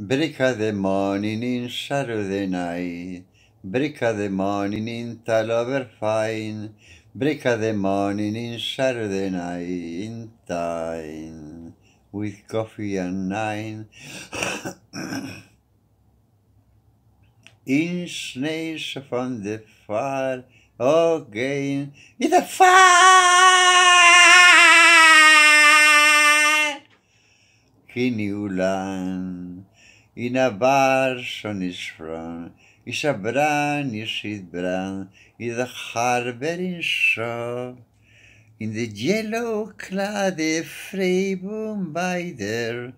Breca de morning in Saturday night. Breca de morning in Talover fine. Breca de morning in Saturday night in time. With coffee and nine. in snails from the far again. with a fire! far. in a is from, inabarson ishron, ishabran ishidbran, idacharberin shov. In the yellow clad Freibum by there,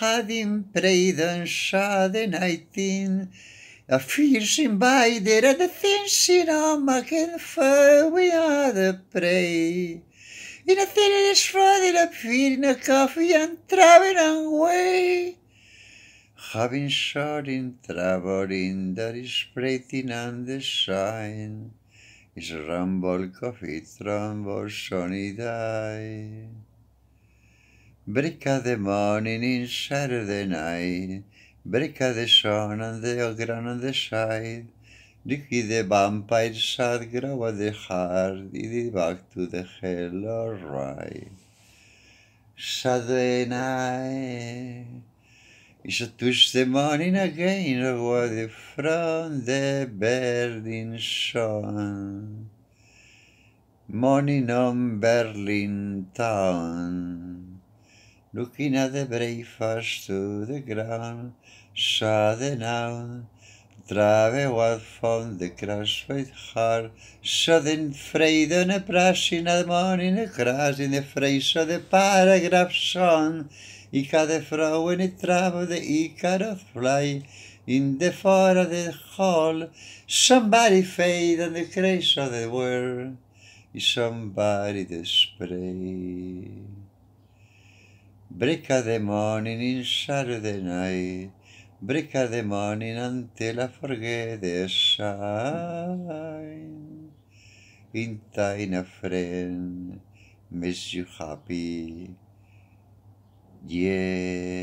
had in Preidon Shade 19, a fierce by and a finching on can Fur, we are the prey. In a thin is fraud, in a fear, in a coffee, and travel and away. having shot in traveling that is spreading on the shine is rumble coffee tremble sunny die break of the morning in the night break of the sun and the ground on the side he the vampire sad grow of the heart, it back to the hell, right. Saturday night. És a Tuschsemann again, a wurde from the Berlin Schon. Morning on Berlin town, looking de the breakfast to the ground, shut down. Travewa van de crash with har Sudden vrede ne brashin ad man in de gras in de vrees de paragraf son Ik had de vrouw in het trap de ik had of fly in de fora de hall Somebody fade on the crash of the world Is somebody the spray Break of the morning in Saturday night break the morning until I forget the shine. In time, a friend makes you happy. Yeah.